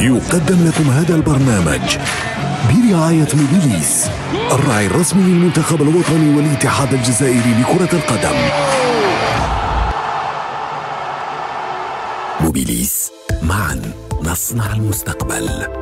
يقدم لكم هذا البرنامج برعاية موبيليس الراعي الرسمي للمنتخب الوطني والاتحاد الجزائري لكرة القدم موبيليس معا نصنع المستقبل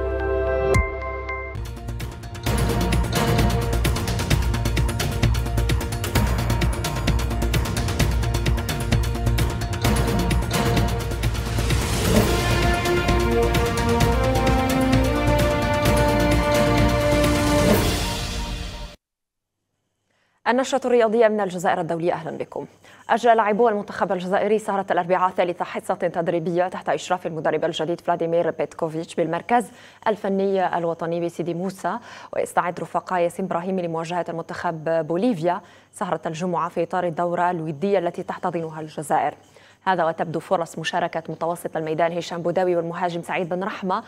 النشرة الرياضية من الجزائر الدولية أهلا بكم أجرى لاعبو المنتخب الجزائري سهرة الأربعاء ثالث حصة تدريبية تحت إشراف المدرب الجديد فلاديمير بيتكوفيتش بالمركز الفني الوطني بسيدي موسى ويستعد رفقاء ياسين إبراهيم لمواجهة المنتخب بوليفيا سهرة الجمعة في إطار الدورة الودية التي تحتضنها الجزائر هذا وتبدو فرص مشاركة متوسط الميدان هشام بوداوي والمهاجم سعيد بن رحمة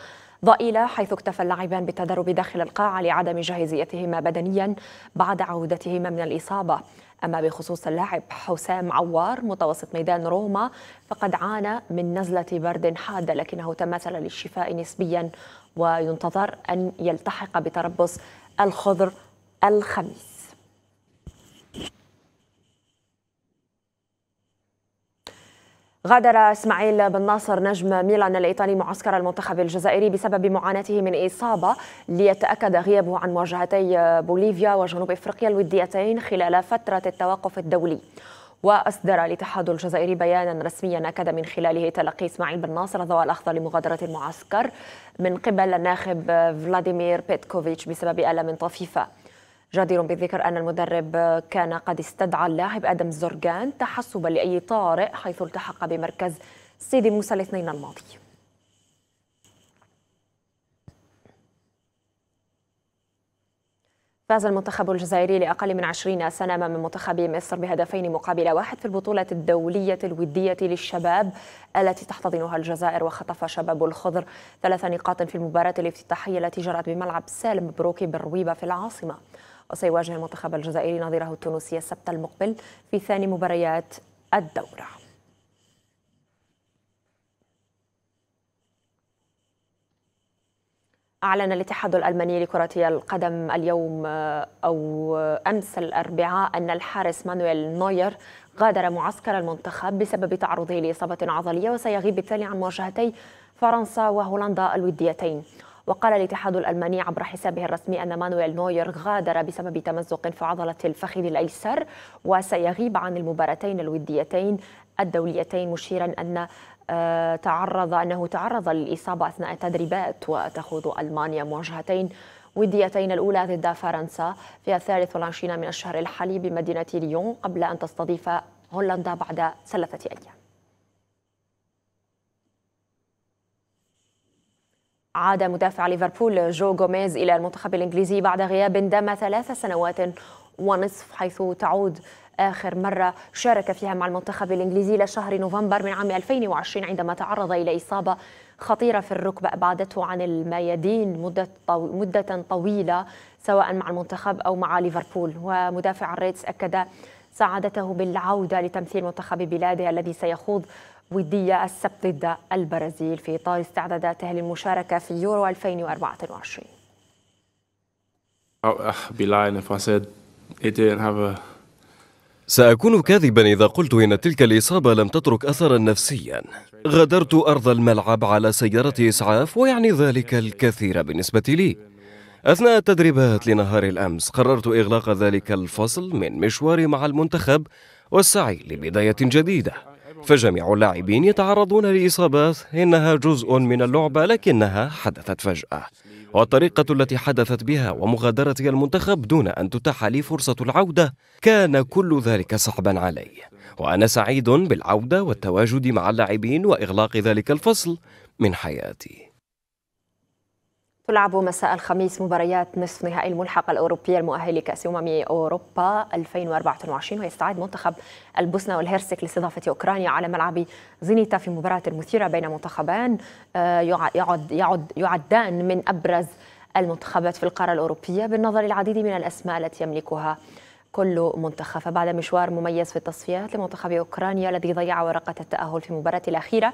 ضئيلة حيث اكتفى اللاعبان بالتدرب داخل القاعة لعدم جاهزيتهما بدنيا بعد عودتهما من الإصابة أما بخصوص اللاعب حسام عوار متوسط ميدان روما فقد عانى من نزلة برد حادة لكنه تماثل للشفاء نسبيا وينتظر أن يلتحق بتربص الخضر الخميس غادر اسماعيل بن ناصر نجم ميلان الايطالي معسكر المنتخب الجزائري بسبب معاناته من اصابه ليتاكد غيابه عن مواجهتي بوليفيا وجنوب افريقيا الوديتين خلال فتره التوقف الدولي واصدر الاتحاد الجزائري بيانا رسميا اكد من خلاله تلقي اسماعيل بن ناصر الضوء الاخضر لمغادره المعسكر من قبل الناخب فلاديمير بيتكوفيتش بسبب الم طفيفه جدير بالذكر أن المدرب كان قد استدعى اللاعب آدم زرقان تحسبا لأي طارئ حيث التحق بمركز سيدي موسى الاثنين الماضي فاز المنتخب الجزائري لأقل من 20 سنة أمام منتخب مصر بهدفين مقابل واحد في البطولة الدولية الودية للشباب التي تحتضنها الجزائر وخطف شباب الخضر ثلاث نقاط في المباراة الافتتاحية التي جرت بملعب سالم بروكي بالرويبة في العاصمة وسيواجه المنتخب الجزائري نظيره التونسي السبت المقبل في ثاني مباريات الدورة أعلن الاتحاد الألماني لكرة القدم اليوم أو أمس الأربعاء أن الحارس مانويل نوير غادر معسكر المنتخب بسبب تعرضه لإصابة عضلية وسيغيب بالتالي عن مواجهتي فرنسا وهولندا الوديتين وقال الاتحاد الألماني عبر حسابه الرسمي أن مانويل نوير غادر بسبب تمزق في عضلة الفخذ الأيسر وسيغيب عن المباراتين الوديتين الدوليتين مشيرا أن آه، تعرض أنه تعرض للإصابة أثناء التدريبات وتخوض ألمانيا مواجهتين وديتين الأولى ضد فرنسا في الثالث والعشرين من الشهر الحالي بمدينة ليون قبل أن تستضيف هولندا بعد ثلاثة أيام عاد مدافع ليفربول جو غوميز إلى المنتخب الإنجليزي بعد غياب دام ثلاث سنوات ونصف حيث تعود آخر مرة شارك فيها مع المنتخب الإنجليزي لشهر نوفمبر من عام 2020 عندما تعرض إلى إصابة خطيرة في الركبة أبعدته عن الميادين مدة, طو... مدة طويلة سواء مع المنتخب أو مع ليفربول ومدافع الريتس أكد سعادته بالعودة لتمثيل منتخب بلاده الذي سيخوض ودية السبت ضد البرازيل في إطار استعداداتها للمشاركة في يورو 2024. سأكون كاذبا إذا قلت إن تلك الإصابة لم تترك أثرا نفسيا غادرت أرض الملعب على سيارة إسعاف ويعني ذلك الكثير بالنسبة لي أثناء التدريبات لنهار الأمس قررت إغلاق ذلك الفصل من مشواري مع المنتخب والسعي لبداية جديدة فجميع اللاعبين يتعرضون لإصابات إنها جزء من اللعبة لكنها حدثت فجأة والطريقة التي حدثت بها ومغادرة المنتخب دون أن تتاح لي فرصة العودة كان كل ذلك صعبا علي وأنا سعيد بالعودة والتواجد مع اللاعبين وإغلاق ذلك الفصل من حياتي تلعب مساء الخميس مباريات نصف نهائي الملحق الأوروبية المؤهل لكأس أمم أوروبا 2024 ويستعد منتخب البوسنة والهرسك لاستضافة أوكرانيا على ملعب زينيتا في مباراة مثيرة بين منتخبان آه، يعد يعد يعدان من أبرز المنتخبات في القارة الأوروبية بالنظر للعديد من الأسماء التي يملكها كل منتخب فبعد مشوار مميز في التصفيات لمنتخب أوكرانيا الذي ضيع ورقة التأهل في المباراة الأخيرة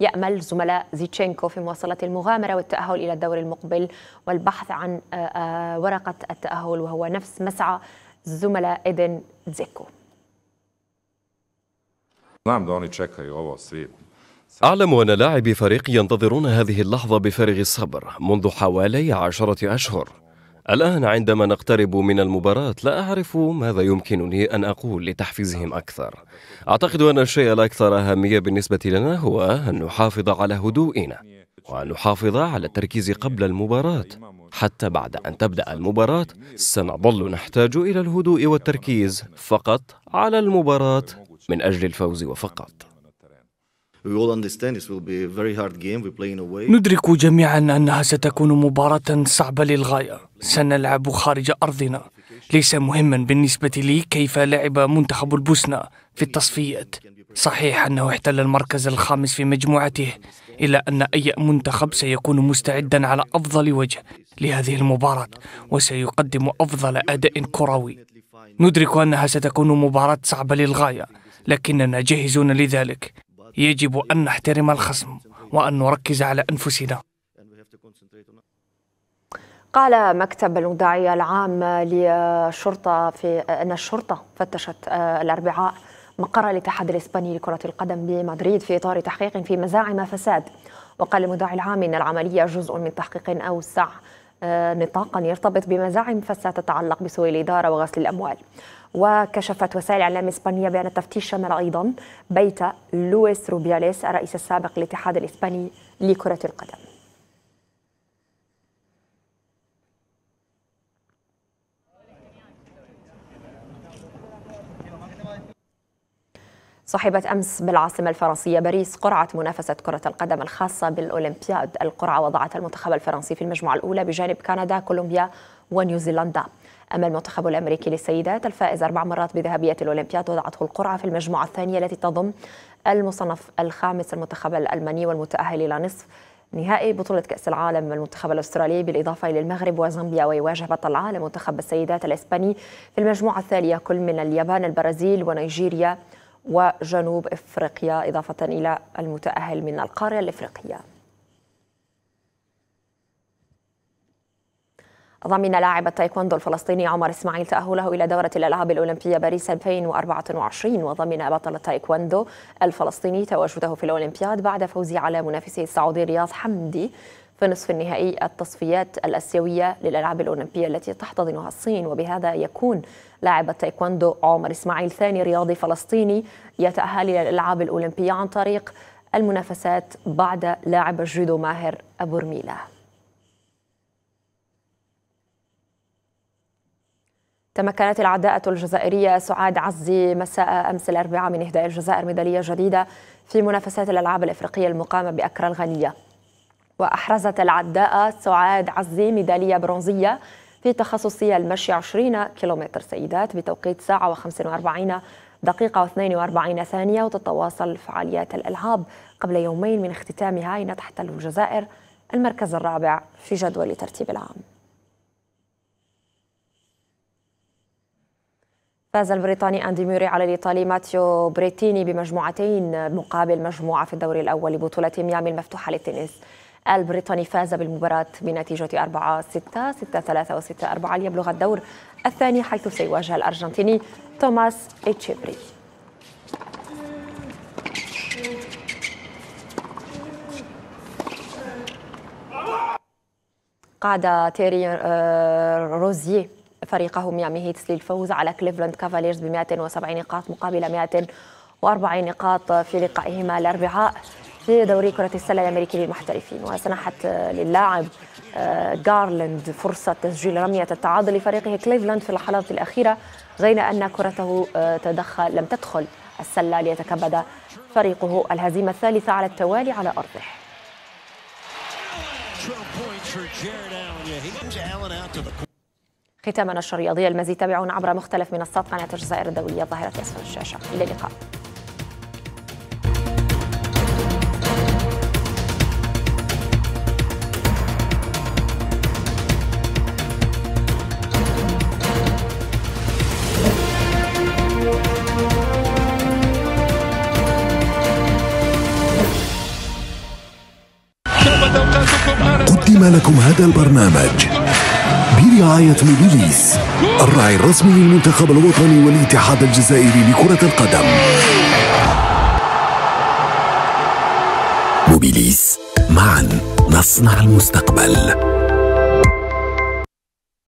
يأمل زملاء زيتشينكو في مواصلة المغامرة والتأهل إلى الدور المقبل والبحث عن آه، آه، ورقة التأهل وهو نفس مسعى زملاء إيدن زيكو نعم، أعلم أن لاعبي فريقي ينتظرون هذه اللحظة بفارغ الصبر منذ حوالي عشرة أشهر الآن عندما نقترب من المباراة لا أعرف ماذا يمكنني أن أقول لتحفيزهم أكثر. أعتقد أن الشيء الأكثر أهمية بالنسبة لنا هو أن نحافظ على هدوئنا وأن نحافظ على التركيز قبل المباراة. حتى بعد أن تبدأ المباراة سنظل نحتاج إلى الهدوء والتركيز فقط على المباراة من أجل الفوز وفقط. ندرك جميعا أنها ستكون مباراة صعبة للغاية سنلعب خارج أرضنا ليس مهما بالنسبة لي كيف لعب منتخب البوسنة في التصفيات صحيح أنه احتل المركز الخامس في مجموعته إلا أن أي منتخب سيكون مستعدا على أفضل وجه لهذه المباراة وسيقدم أفضل أداء كروي ندرك أنها ستكون مباراة صعبة للغاية لكننا جاهزون لذلك يجب أن نحترم الخصم وأن نركز على أنفسنا قال مكتب المدعية العام للشرطة في أن الشرطة فتشت آه، الأربعاء مقر الاتحاد الإسباني لكرة القدم بمدريد في إطار تحقيق في مزاعم فساد وقال المدعي العام إن العملية جزء من تحقيق أوسع آه، نطاقا يرتبط بمزاعم فساد تتعلق بسوء الإدارة وغسل الأموال وكشفت وسائل إعلام إسبانية بأن التفتيش شمل أيضا بيت لويس روبياليس الرئيس السابق للاتحاد الإسباني لكرة القدم صحبة أمس بالعاصمة الفرنسية باريس قرعة منافسة كرة القدم الخاصة بالأولمبياد القرعة وضعت المنتخب الفرنسي في المجموعة الأولى بجانب كندا كولومبيا ونيوزيلندا أما المنتخب الأمريكي للسيدات الفائز أربع مرات بذهبية الأولمبياد وضعته القرعة في المجموعة الثانية التي تضم المصنف الخامس المنتخب الألماني والمتأهل إلى نصف نهائي بطولة كأس العالم المنتخب الأسترالي بالإضافة إلى المغرب وزامبيا ويواجه بطل العالم منتخب السيدات الإسباني في المجموعة الثانية كل من اليابان البرازيل ونيجيريا وجنوب إفريقيا إضافة إلى المتأهل من القارة الإفريقية ضمن لاعب التايكوندو الفلسطيني عمر اسماعيل تأهله إلى دورة الألعاب الأولمبية باريس 2024 وضمن بطل التايكوندو الفلسطيني تواجده في الأولمبياد بعد فوزه على منافسه السعودي رياض حمدي في نصف النهائي التصفيات الآسيوية للألعاب الأولمبية التي تحتضنها الصين وبهذا يكون لاعب التايكوندو عمر إسماعيل ثاني رياضي فلسطيني يتأهل إلى الألعاب الأولمبية عن طريق المنافسات بعد لاعب الجودو ماهر أبو رميله تمكنت العداءة الجزائرية سعاد عزي مساء أمس الأربعاء من إهداء الجزائر ميدالية جديدة في منافسات الألعاب الإفريقية المقامة بأكرا الغنية وأحرزت العداءة سعاد عزي ميدالية برونزية في تخصصي المشي 20 كيلومتر سيدات بتوقيت ساعة و45 دقيقة و42 ثانية وتتواصل فعاليات الألعاب قبل يومين من اختتامها حين تحتل الجزائر المركز الرابع في جدول ترتيب العام فاز البريطاني أندي ميري على الإيطالي ماتيو بريتيني بمجموعتين مقابل مجموعة في الدور الأول لبطولة ميامي المفتوحة للتنس البريطاني فاز بالمباراة بنتيجة 4 6 6 3 و 6 4 ليبلغ الدور الثاني حيث سيواجه الأرجنتيني توماس إتشيبري قعد تيري آه، روزيه فريقه ميامي هيتس للفوز على كليفلاند كافاليرز ب 170 نقاط مقابل 140 نقاط في لقائهما الاربعاء في دوري كرة السلة الأمريكي للمحترفين وسنحت للاعب آه، جارلاند فرصة تسجيل رمية التعادل لفريقه كليفلاند في اللحظات الأخيرة غير أن كرته آه، تدخل لم تدخل السلة ليتكبد فريقه الهزيمة الثالثة على التوالي على أرضه Jared Allen. Yeah, he comes Allen out to the ختام نشر الرياضية المزيد تابعونا عبر مختلف منصات قناة الجزائر الدولية ظاهرة أسفل الشاشة إلى اللقاء قدم لكم هذا البرنامج برعاية ميليليس الراعي الرسمي للمنتخب الوطني والاتحاد الجزائري لكرة القدم موبيليس معا نصنع المستقبل